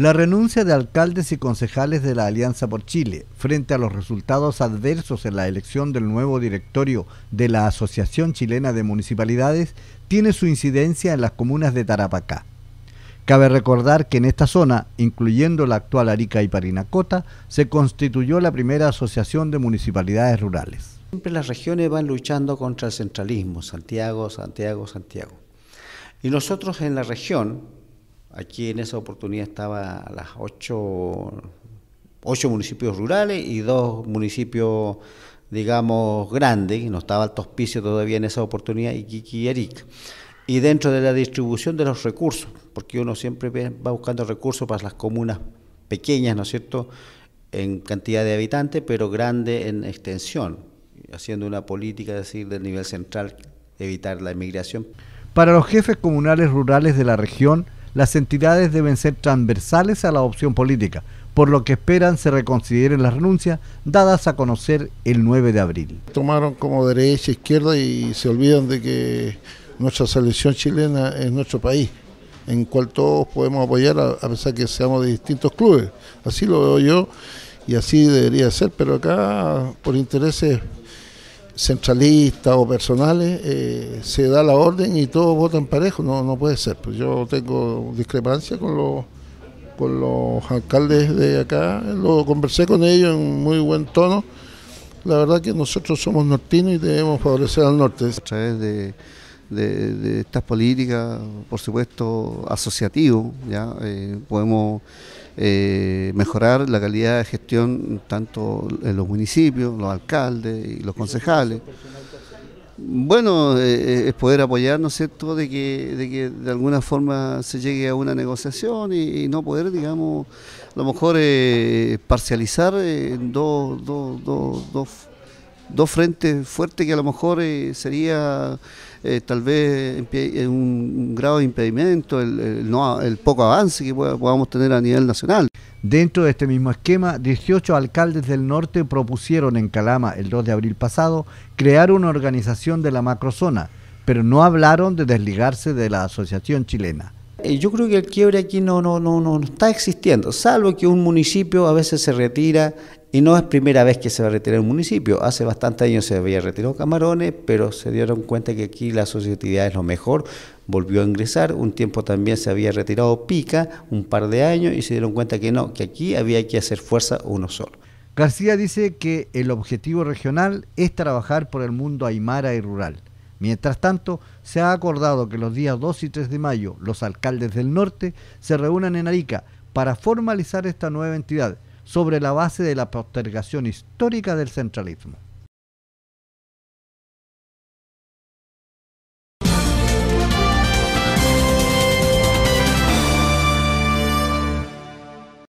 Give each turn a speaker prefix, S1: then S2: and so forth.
S1: La renuncia de alcaldes y concejales de la Alianza por Chile frente a los resultados adversos en la elección del nuevo directorio de la Asociación Chilena de Municipalidades tiene su incidencia en las comunas de Tarapacá. Cabe recordar que en esta zona, incluyendo la actual Arica y Parinacota, se constituyó la primera asociación de municipalidades rurales.
S2: Siempre las regiones van luchando contra el centralismo, Santiago, Santiago, Santiago. Y nosotros en la región, Aquí en esa oportunidad estaba las ocho, ocho municipios rurales y dos municipios, digamos, grandes, no estaba alto hospicio todavía en esa oportunidad, Iquique y Eric. Y dentro de la distribución de los recursos, porque uno siempre va buscando recursos para las comunas pequeñas, ¿no es cierto?, en cantidad de habitantes, pero grande en extensión, haciendo una política, decir, del nivel central, evitar la inmigración".
S1: Para los jefes comunales rurales de la región, las entidades deben ser transversales a la opción política, por lo que esperan se reconsideren las renuncias dadas a conocer el 9 de abril.
S3: Tomaron como derecha, izquierda y se olvidan de que nuestra selección chilena es nuestro país, en cual todos podemos apoyar a, pesar que seamos de distintos clubes. Así lo veo yo y así debería ser, pero acá por intereses centralistas o personales, eh, se da la orden y todos votan parejo. No, no puede ser. Pues yo tengo discrepancia con los, con los alcaldes de acá. Lo conversé con ellos en muy buen tono. La verdad que nosotros somos nortinos y debemos favorecer al norte. A través de
S4: de, estas políticas, por supuesto, asociativo, ¿ya? Eh, podemos eh, mejorar la calidad de gestión tanto en los municipios, los alcaldes y los concejales. Bueno, eh, es poder apoyarnos, ¿no cierto?, de que, de que de alguna forma se llegue a una negociación y, no poder, digamos, a lo mejor eh, parcializar en dos, dos, dos, dos dos frentes fuertes que a lo mejor eh, sería eh, tal vez eh, un, grado de impedimento, el, poco avance que podamos tener
S1: a nivel nacional. Dentro de este mismo esquema, 18 alcaldes del norte propusieron en Calama el 2 de abril pasado crear una organización de la macrozona, pero no hablaron de desligarse de la asociación chilena. Yo creo que el quiebre aquí no, no, no, no está
S2: existiendo, salvo que un municipio a veces se retira y no es primera vez que se va a retirar un municipio. Hace bastantes años se había retirado Camarones, pero se dieron cuenta que aquí la sociedad es lo mejor. Volvió a ingresar. Un tiempo también se había retirado Pica, un par de años, y se dieron cuenta que no, que aquí había que hacer fuerza uno solo.
S1: García dice que el objetivo regional es trabajar por el mundo aymara y rural. Mientras tanto, se ha acordado que los días 2 y 3 de mayo los alcaldes del norte se reúnan en Arica para formalizar esta nueva entidad sobre la base de la postergación histórica del centralismo.